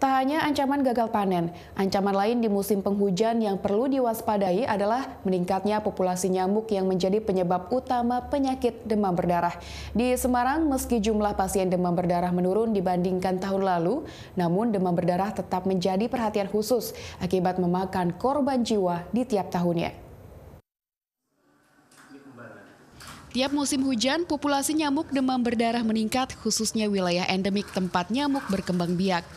Tak hanya ancaman gagal panen, ancaman lain di musim penghujan yang perlu diwaspadai adalah meningkatnya populasi nyamuk yang menjadi penyebab utama penyakit demam berdarah. Di Semarang, meski jumlah pasien demam berdarah menurun dibandingkan tahun lalu, namun demam berdarah tetap menjadi perhatian khusus akibat memakan korban jiwa di tiap tahunnya. Tiap musim hujan, populasi nyamuk demam berdarah meningkat, khususnya wilayah endemik tempat nyamuk berkembang biak.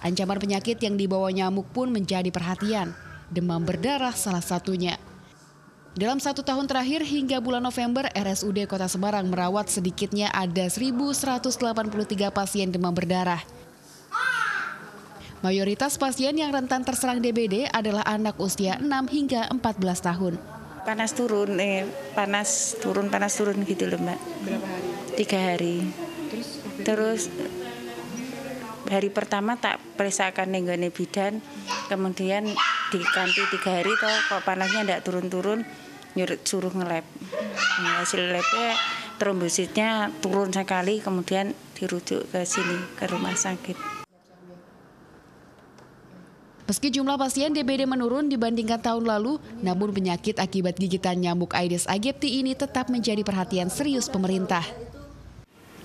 Ancaman penyakit yang dibawa nyamuk pun menjadi perhatian, demam berdarah salah satunya. Dalam satu tahun terakhir hingga bulan November, RSUD Kota Semarang merawat sedikitnya ada 1.183 pasien demam berdarah. Mayoritas pasien yang rentan terserang DBD adalah anak usia 6 hingga 14 tahun. Panas turun, eh, panas turun, panas turun gitu loh mbak. Berapa hari? Tiga hari. Terus? Terus hari pertama tak periksakan nenggone bidan kemudian diganti tiga hari toh kok panasnya tidak turun-turun nyurut suruh ngelab nah, hasil labnya trombositnya turun sekali kemudian dirujuk ke sini ke rumah sakit. Meski jumlah pasien DBD menurun dibandingkan tahun lalu, namun penyakit akibat gigitan nyamuk Aedes aegypti ini tetap menjadi perhatian serius pemerintah.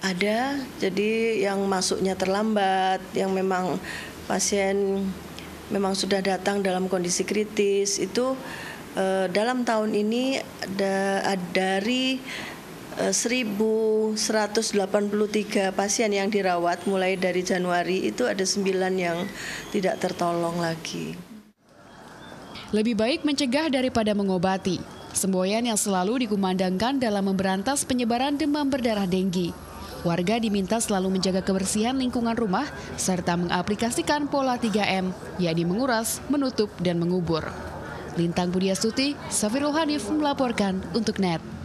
Ada, jadi yang masuknya terlambat, yang memang pasien memang sudah datang dalam kondisi kritis itu eh, dalam tahun ini ada dari eh, 1.183 pasien yang dirawat mulai dari Januari itu ada 9 yang tidak tertolong lagi. Lebih baik mencegah daripada mengobati. Semboyan yang selalu dikumandangkan dalam memberantas penyebaran demam berdarah denggi. Warga diminta selalu menjaga kebersihan lingkungan rumah serta mengaplikasikan pola 3M, yakni menguras, menutup, dan mengubur. Lintang Budiastuti, Safirul Hanif melaporkan untuk NET.